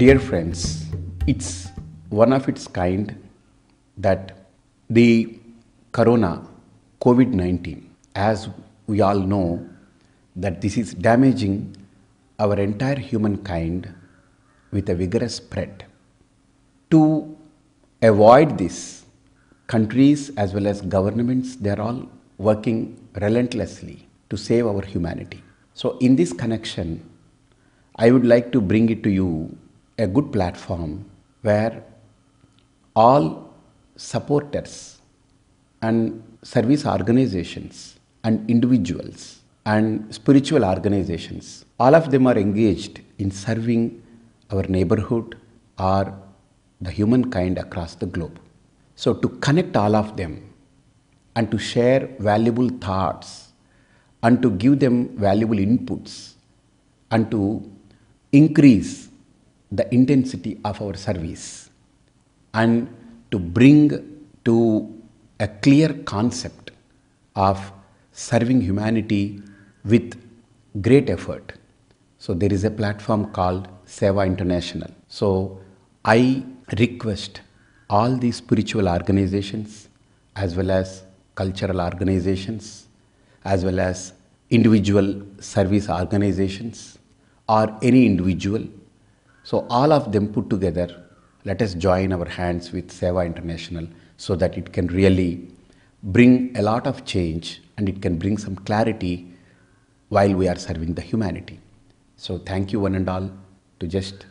Dear friends, it's one of its kind that the corona COVID 19, as we all know, that this is damaging our entire humankind with a vigorous spread. To avoid this, countries as well as governments, they are all working relentlessly to save our humanity. So, in this connection, I would like to bring it to you a good platform where all supporters and service organizations and individuals and spiritual organizations, all of them are engaged in serving our neighborhood or the humankind across the globe. So, to connect all of them and to share valuable thoughts and to give them valuable inputs and to increase the intensity of our service and to bring to a clear concept of serving humanity with great effort. So, there is a platform called Seva International. So, I request all the spiritual organizations as well as cultural organizations as well as individual service organizations or any individual so all of them put together, let us join our hands with Seva International so that it can really bring a lot of change and it can bring some clarity while we are serving the humanity. So thank you one and all to just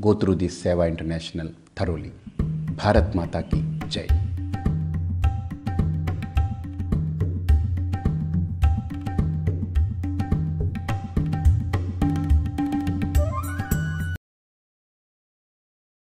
go through this Seva International thoroughly. Bharat Mata ki Jai.